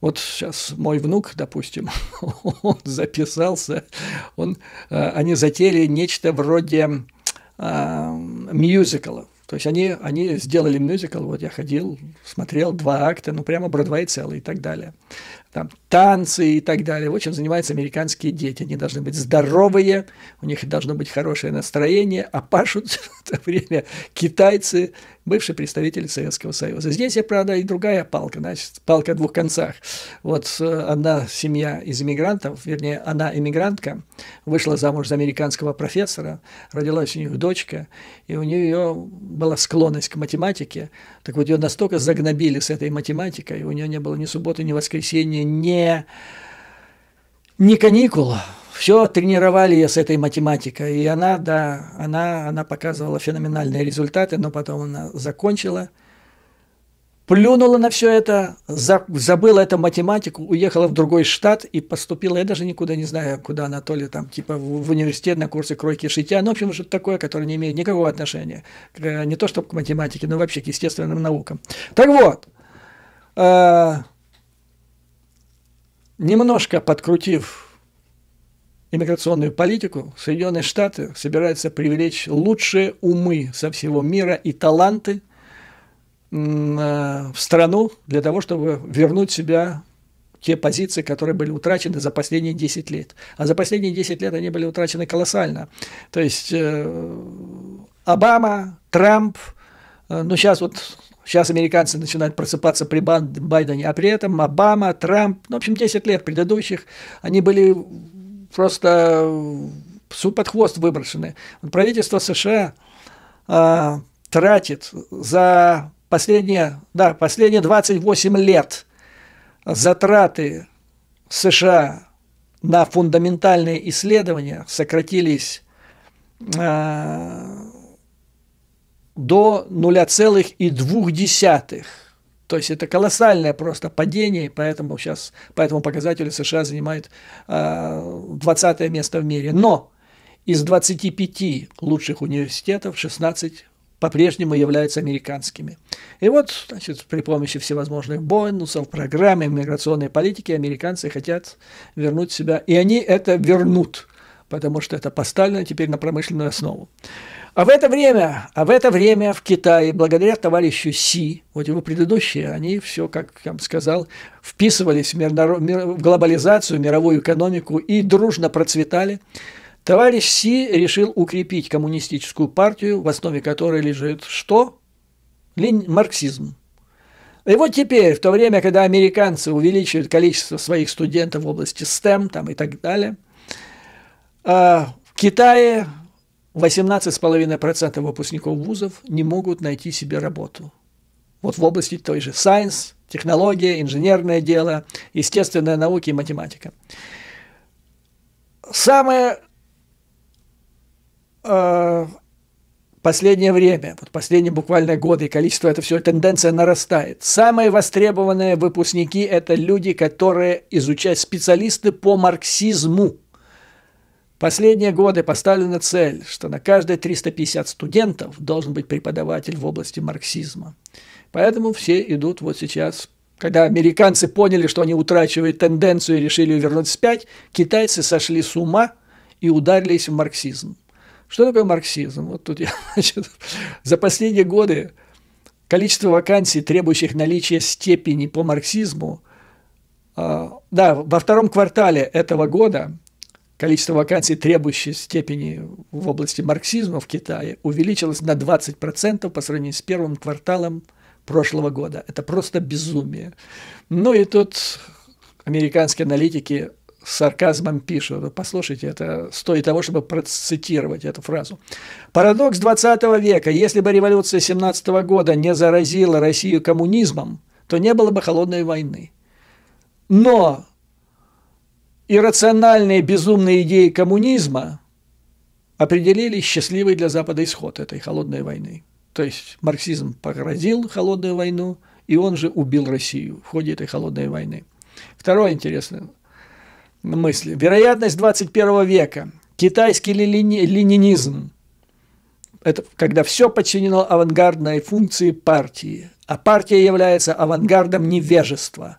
вот сейчас мой внук, допустим, он записался, он, э, они затеяли нечто вроде а, мюзикла. То есть они, они сделали мюзикл, вот я ходил, смотрел два акта, ну прямо Бродвей целый и так далее там, танцы и так далее. Вот чем занимаются американские дети. Они должны быть здоровые, у них должно быть хорошее настроение, а пашут в это время китайцы, бывшие представители Советского Союза. Здесь, я, правда, и другая палка, значит, палка о двух концах. Вот э, одна семья из иммигрантов, вернее, она иммигрантка, вышла замуж за американского профессора, родилась у них дочка, и у нее была склонность к математике. Так вот, ее настолько загнобили с этой математикой, у нее не было ни субботы, ни воскресенья, ни, ни каникул. Все тренировали ее с этой математикой. И она, да, она, она показывала феноменальные результаты, но потом она закончила – плюнула на все это, забыла эту математику, уехала в другой штат и поступила, я даже никуда не знаю, куда она, то ли там, типа в университет на курсы кройки шитья, ну, в общем, что-то такое, которое не имеет никакого отношения, к, не то чтобы к математике, но вообще к естественным наукам. Так вот, э, немножко подкрутив иммиграционную политику, Соединенные Штаты собираются привлечь лучшие умы со всего мира и таланты Э, в страну для того, чтобы вернуть себя те позиции, которые были утрачены за последние 10 лет. А за последние 10 лет они были утрачены колоссально. То есть э, Обама, Трамп, э, ну сейчас вот сейчас американцы начинают просыпаться при Байдене, а при этом Обама, Трамп, ну, в общем, 10 лет предыдущих, они были просто псу под хвост выброшены. Правительство США э, тратит за последние, да, последние 28 лет затраты США на фундаментальные исследования сократились э, до 0,2. То есть это колоссальное просто падение, поэтому сейчас по этому показателю США занимает э, а, 20 место в мире. Но из 25 лучших университетов 16 по-прежнему являются американскими. И вот, значит, при помощи всевозможных бонусов, программ, миграционной политики американцы хотят вернуть себя, и они это вернут, потому что это поставлено теперь на промышленную основу. А в это время, а в это время в Китае, благодаря товарищу Си, вот его предыдущие, они все, как я вам сказал, вписывались в, мир, в глобализацию, в мировую экономику и дружно процветали. Товарищ Си решил укрепить коммунистическую партию, в основе которой лежит что? Лень марксизм. И вот теперь, в то время, когда американцы увеличивают количество своих студентов в области STEM там, и так далее, а, в Китае 18,5% выпускников вузов не могут найти себе работу. Вот в области той же science, технология, инженерное дело, естественные науки и математика. Самое Э, последнее время, вот последние буквально годы, и количество, это все, тенденция нарастает. Самые востребованные выпускники – это люди, которые изучают специалисты по марксизму. Последние годы поставлена цель, что на каждые 350 студентов должен быть преподаватель в области марксизма. Поэтому все идут вот сейчас когда американцы поняли, что они утрачивают тенденцию и решили вернуть вспять, китайцы сошли с ума и ударились в марксизм. Что такое марксизм? Вот тут я, значит, за последние годы количество вакансий, требующих наличия степени по марксизму, э, да, во втором квартале этого года количество вакансий, требующих степени в области марксизма в Китае, увеличилось на 20% по сравнению с первым кварталом прошлого года. Это просто безумие. Ну и тут американские аналитики с сарказмом пишут. Послушайте, это стоит того, чтобы процитировать эту фразу. Парадокс 20 века. Если бы революция 17 года не заразила Россию коммунизмом, то не было бы холодной войны. Но иррациональные безумные идеи коммунизма определили счастливый для Запада исход этой холодной войны. То есть марксизм погрозил холодную войну, и он же убил Россию в ходе этой холодной войны. Второе интересное мысли. Вероятность 21 века, китайский лени- ленинизм, это когда все подчинено авангардной функции партии, а партия является авангардом невежества.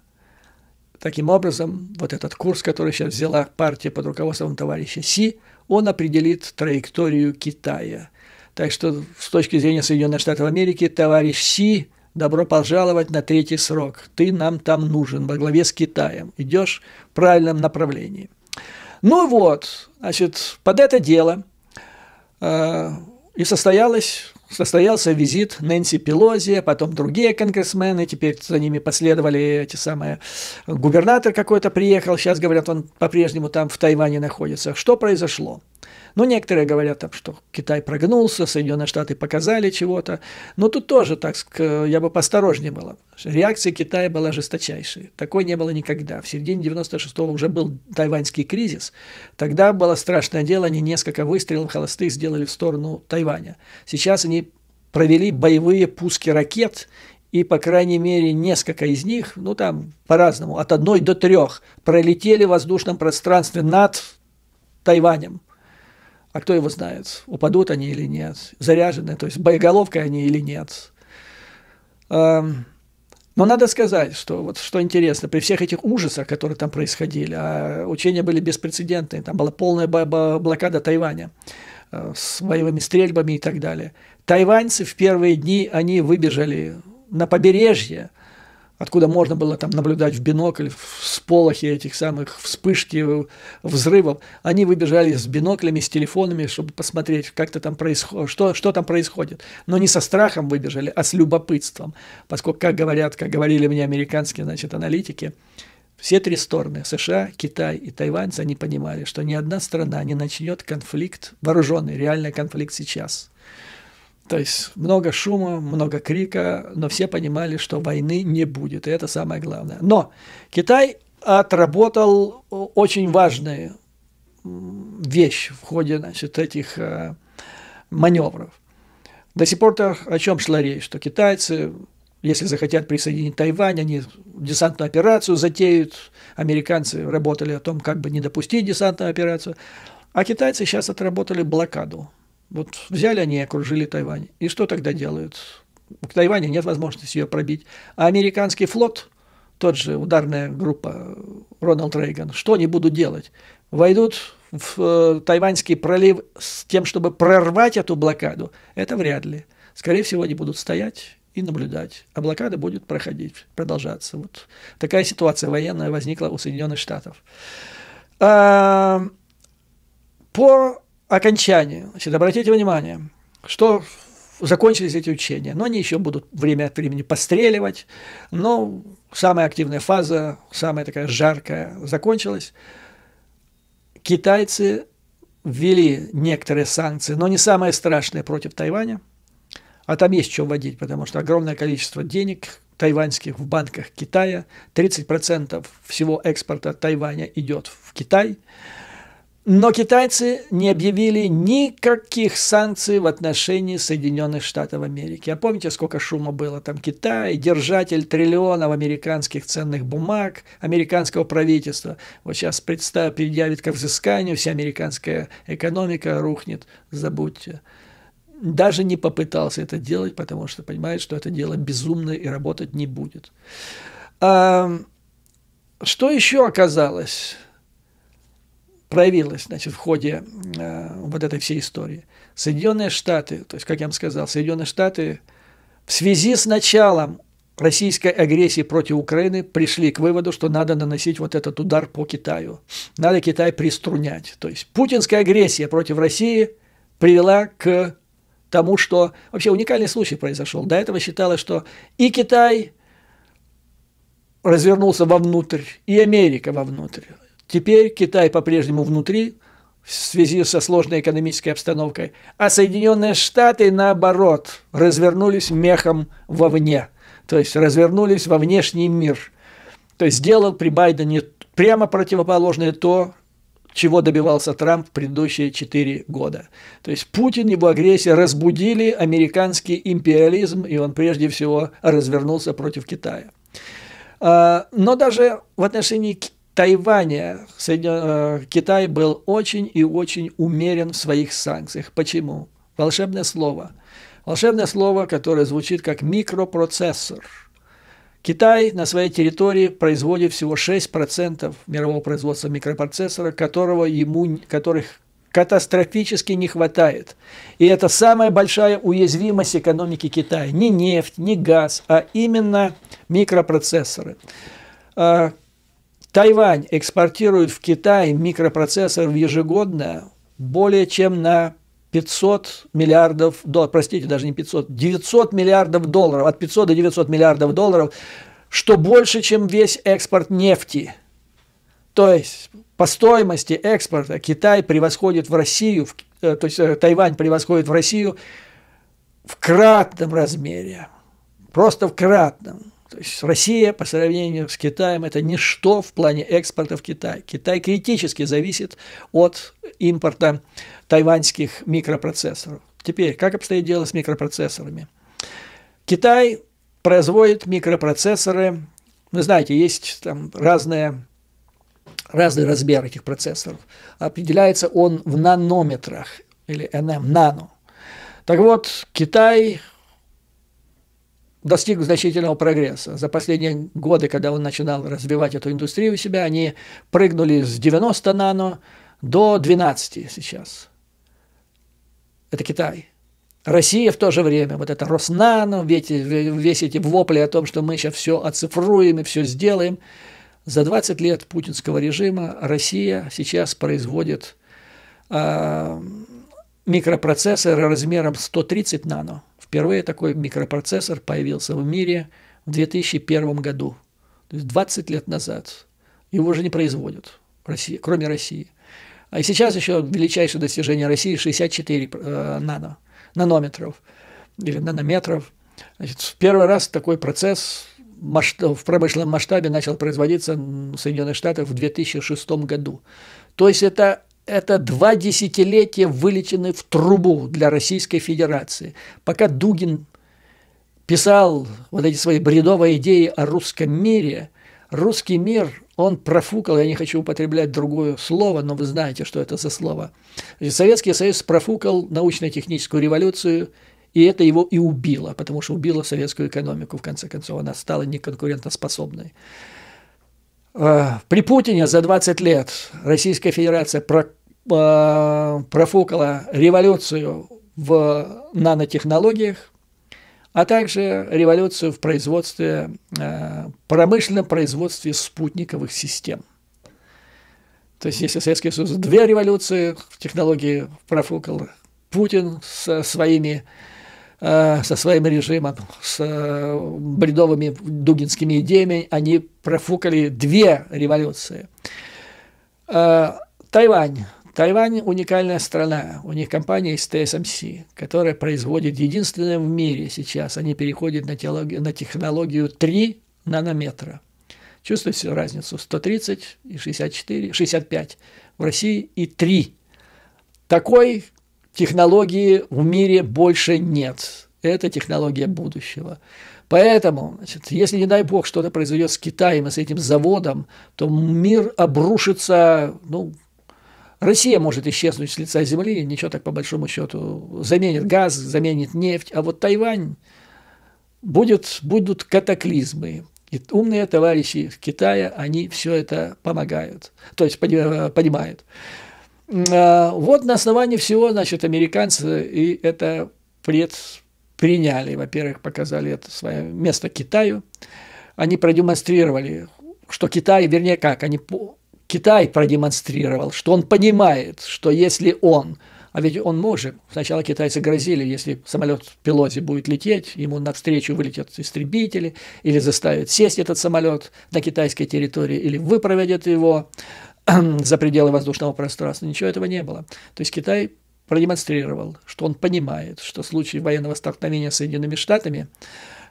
Таким образом, вот этот курс, который сейчас взяла партия под руководством товарища Си, он определит траекторию Китая. Так что с точки зрения Соединенных Штатов Америки товарищ Си добро пожаловать на третий срок. Ты нам там нужен во главе с Китаем. Идешь в правильном направлении. Ну вот, значит, под это дело э, и состоялось, состоялся визит Нэнси Пелози, а потом другие конгрессмены, теперь за ними последовали эти самые... Губернатор какой-то приехал, сейчас, говорят, он по-прежнему там в Тайване находится. Что произошло? Но ну, некоторые говорят, там, что Китай прогнулся, Соединенные Штаты показали чего-то. Но тут тоже, так я бы поосторожнее было. Реакция Китая была жесточайшей. Такой не было никогда. В середине 96-го уже был тайваньский кризис. Тогда было страшное дело, они несколько выстрелов холостых сделали в сторону Тайваня. Сейчас они провели боевые пуски ракет и, по крайней мере, несколько из них, ну там по-разному, от одной до трех, пролетели в воздушном пространстве над Тайванем. А кто его знает, упадут они или нет, заряжены, то есть боеголовкой они или нет. Эм, но надо сказать, что вот что интересно, при всех этих ужасах, которые там происходили, а учения были беспрецедентные, там была полная блокада Тайваня э, с боевыми стрельбами и так далее. Тайваньцы в первые дни, они выбежали на побережье – откуда можно было там наблюдать в бинокль, в сполохе этих самых вспышки взрывов, они выбежали с биноклями, с телефонами, чтобы посмотреть, как -то там происход... что, что там происходит. Но не со страхом выбежали, а с любопытством, поскольку, как говорят, как говорили мне американские значит, аналитики, все три стороны, США, Китай и тайваньцы, они понимали, что ни одна страна не начнет конфликт, вооруженный реальный конфликт сейчас – то есть много шума, много крика, но все понимали, что войны не будет, и это самое главное. Но Китай отработал э, очень важную вещь в ходе значит, этих э, маневров. До сих пор о чем шла речь, что китайцы, если захотят присоединить Тайвань, они десантную операцию затеют, американцы работали о том, как бы не допустить десантную операцию, а китайцы сейчас отработали блокаду вот взяли они и окружили Тайвань. И что тогда делают? У Тайваня нет возможности ее пробить. А американский флот, тот же ударная группа Рональд Рейган, что они будут делать? Войдут в э, Тайваньский пролив с тем, чтобы прорвать эту блокаду? Это вряд ли. Скорее всего, они будут стоять и наблюдать, а блокада будет проходить, продолжаться. Вот такая ситуация военная возникла у Соединенных Штатов. А, по окончание. Значит, обратите внимание, что закончились эти учения. Но они еще будут время от времени постреливать. Но самая активная фаза, самая такая жаркая закончилась. Китайцы ввели некоторые санкции, но не самые страшные против Тайваня. А там есть что вводить, потому что огромное количество денег тайваньских в банках Китая. 30% всего экспорта Тайваня идет в Китай. Но китайцы не объявили никаких санкций в отношении Соединенных Штатов Америки. А помните, сколько шума было там Китай, держатель триллионов американских ценных бумаг, американского правительства. Вот сейчас представь, предъявит к взысканию, вся американская экономика рухнет, забудьте. Даже не попытался это делать, потому что понимает, что это дело безумное и работать не будет. А, что еще оказалось? проявилось значит, в ходе э, вот этой всей истории. Соединенные Штаты, то есть, как я вам сказал, Соединенные Штаты в связи с началом российской агрессии против Украины пришли к выводу, что надо наносить вот этот удар по Китаю. Надо Китай приструнять. То есть путинская агрессия против России привела к тому, что вообще уникальный случай произошел. До этого считалось, что и Китай развернулся вовнутрь, и Америка вовнутрь. Теперь Китай по-прежнему внутри, в связи со сложной экономической обстановкой, а Соединенные Штаты, наоборот, развернулись мехом вовне, то есть развернулись во внешний мир. То есть сделал при Байдене прямо противоположное то, чего добивался Трамп в предыдущие четыре года. То есть Путин, его агрессия разбудили американский империализм, и он прежде всего развернулся против Китая. А, но даже в отношении Тайване э, Китай был очень и очень умерен в своих санкциях. Почему? Волшебное слово. Волшебное слово, которое звучит как микропроцессор. Китай на своей территории производит всего 6% мирового производства микропроцессора, которого ему, которых катастрофически не хватает. И это самая большая уязвимость экономики Китая. Не нефть, не газ, а именно микропроцессоры. Э, Тайвань экспортирует в Китай микропроцессоров ежегодно более чем на 500 миллиардов долларов, простите, даже не 500, 900 миллиардов долларов, от 500 до 900 миллиардов долларов, что больше, чем весь экспорт нефти. То есть по стоимости экспорта Китай превосходит в Россию, э, то есть э, Тайвань превосходит в Россию в кратном размере, просто в кратном. То есть Россия по сравнению с Китаем – это ничто в плане экспорта в Китай. Китай критически зависит от импорта тайваньских микропроцессоров. Теперь, как обстоит дело с микропроцессорами? Китай производит микропроцессоры, вы знаете, есть там разные, разный размер этих процессоров. Определяется он в нанометрах или NM, эм, нано. Так вот, Китай достиг значительного прогресса. За последние годы, когда он начинал развивать эту индустрию у себя, они прыгнули с 90 нано до 12 сейчас. Это Китай. Россия в то же время, вот это Роснано, весь эти вопли о том, что мы сейчас все оцифруем и все сделаем. За 20 лет путинского режима Россия сейчас производит э, микропроцессоры размером 130 нано – Впервые такой микропроцессор появился в мире в 2001 году, то есть 20 лет назад. Его уже не производят, Россия, кроме России. А сейчас еще величайшее достижение России 64 э, нано, нанометров или нанометров. Значит, в первый раз такой процесс в промышленном масштабе начал производиться в Соединенных Штатах в 2006 году. То есть это это два десятилетия вылечены в трубу для Российской Федерации. Пока Дугин писал вот эти свои бредовые идеи о русском мире, русский мир, он профукал, я не хочу употреблять другое слово, но вы знаете, что это за слово. Советский Союз профукал научно-техническую революцию, и это его и убило, потому что убило советскую экономику, в конце концов, она стала неконкурентоспособной. Э, при Путине за 20 лет Российская Федерация Э, профукала революцию в нанотехнологиях, а также революцию в производстве, э, промышленном производстве спутниковых систем. То есть, если Советский Союз две революции в технологии профукал Путин со своими э, со своим режимом, с бредовыми дугинскими идеями, они профукали две революции. Тайвань Тайвань – уникальная страна. У них компания из TSMC, которая производит единственное в мире сейчас. Они переходят на, теологию, на технологию 3 нанометра. Чувствуете разницу? 130 и 64, 65 в России и 3. Такой технологии в мире больше нет. Это технология будущего. Поэтому, значит, если, не дай бог, что-то произойдет с Китаем и с этим заводом, то мир обрушится, ну, Россия может исчезнуть с лица земли, ничего так по большому счету. Заменит газ, заменит нефть. А вот Тайвань будет, будут катаклизмы. И умные товарищи Китая, они все это помогают, то есть э, понимают. Э, вот на основании всего, значит, американцы и это предприняли. Во-первых, показали это свое место Китаю. Они продемонстрировали, что Китай, вернее как, они Китай продемонстрировал, что он понимает, что если он, а ведь он может, сначала китайцы грозили, если самолет в пилоте будет лететь, ему навстречу вылетят истребители, или заставят сесть этот самолет на китайской территории, или выпроводят его за пределы воздушного пространства. Ничего этого не было. То есть Китай продемонстрировал, что он понимает, что в случае военного столкновения с Соединенными Штатами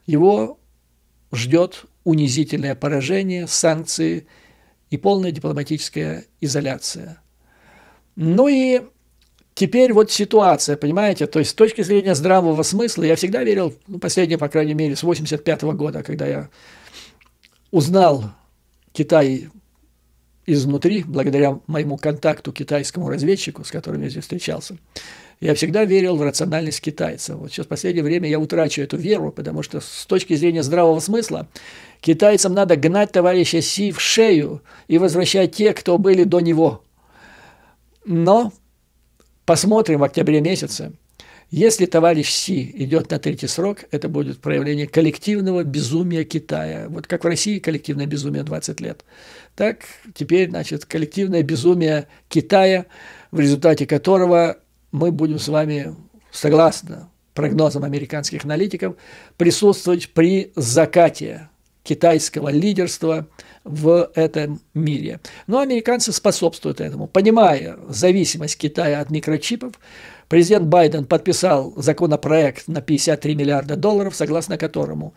его ждет унизительное поражение, санкции – и полная дипломатическая изоляция. Ну и теперь вот ситуация, понимаете, то есть с точки зрения здравого смысла, я всегда верил, ну, последнее, по крайней мере, с 85 -го года, когда я узнал Китай изнутри, благодаря моему контакту китайскому разведчику, с которым я здесь встречался – я всегда верил в рациональность китайцев. Вот сейчас в последнее время я утрачу эту веру, потому что с точки зрения здравого смысла китайцам надо гнать товарища Си в шею и возвращать те, кто были до него. Но посмотрим в октябре месяце. Если товарищ Си идет на третий срок, это будет проявление коллективного безумия Китая. Вот как в России коллективное безумие 20 лет, так теперь, значит, коллективное безумие Китая, в результате которого мы будем с вами, согласно прогнозам американских аналитиков, присутствовать при закате китайского лидерства в этом мире. Но американцы способствуют этому. Понимая зависимость Китая от микрочипов, президент Байден подписал законопроект на 53 миллиарда долларов, согласно которому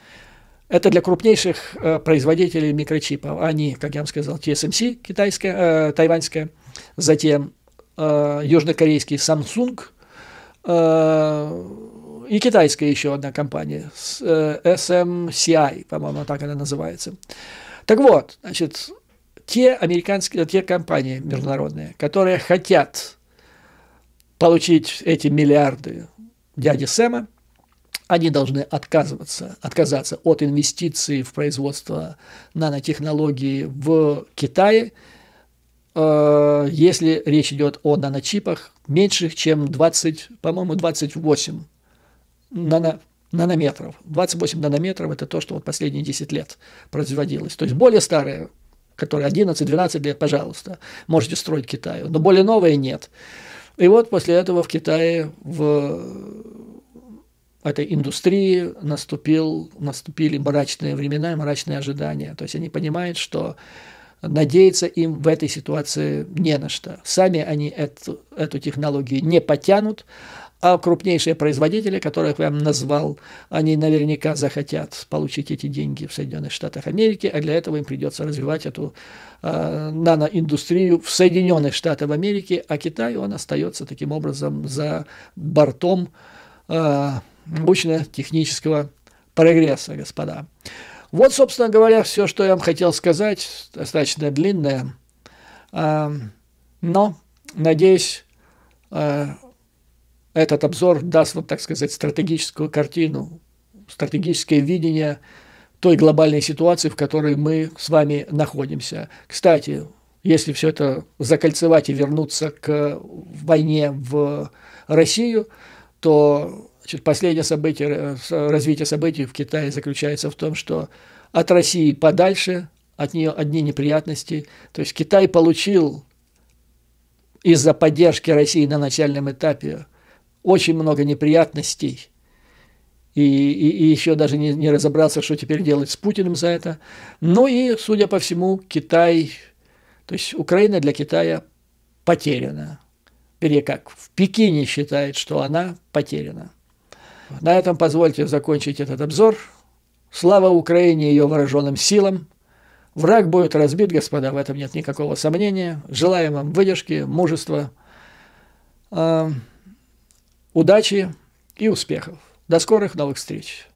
это для крупнейших э, производителей микрочипов. Они, как я вам сказал, TSMC, китайская, э, тайваньская, затем Э, южнокорейский Samsung э, и китайская еще одна компания, э, SMCI, по-моему, так она называется. Так вот, значит, те американские, те компании международные, которые хотят получить эти миллиарды дяди Сэма, они должны отказываться, отказаться от инвестиций в производство нанотехнологий в Китае – Э, если речь идет о наночипах, меньших, чем 20, по-моему, 28 нано, нанометров. 28 нанометров – это то, что вот последние 10 лет производилось. То есть более старые, которые 11-12 лет, пожалуйста, можете строить Китаю, но более новые нет. И вот после этого в Китае в этой индустрии наступил, наступили мрачные времена и мрачные ожидания. То есть они понимают, что надеяться им в этой ситуации не на что. Сами они эту, эту технологию не потянут, а крупнейшие производители, которых я вам назвал, они наверняка захотят получить эти деньги в Соединенных Штатах Америки, а для этого им придется развивать эту э, наноиндустрию в Соединенных Штатах Америки, а Китай, он остается таким образом за бортом э, научно-технического прогресса, господа. Вот, собственно говоря, все, что я вам хотел сказать, достаточно длинное. А, но, надеюсь, а, этот обзор даст вам, так сказать, стратегическую картину, стратегическое видение той глобальной ситуации, в которой мы с вами находимся. Кстати, если все это закольцевать и вернуться к войне в Россию, то Значит, последнее событие, э, развитие событий в Китае заключается в том, что от России подальше, от нее одни неприятности. То есть Китай получил из-за поддержки России на начальном этапе очень много неприятностей. И, и, и еще даже не, не разобраться, что теперь делать с Путиным за это. Ну и, судя по всему, Китай, то есть Украина для Китая потеряна. Или как в Пекине считает, что она потеряна. На этом позвольте закончить этот обзор. Слава Украине и ее вооруженным силам. Враг будет разбит, господа, в этом нет никакого сомнения. Желаем вам выдержки, мужества, э, удачи и успехов. До скорых новых встреч.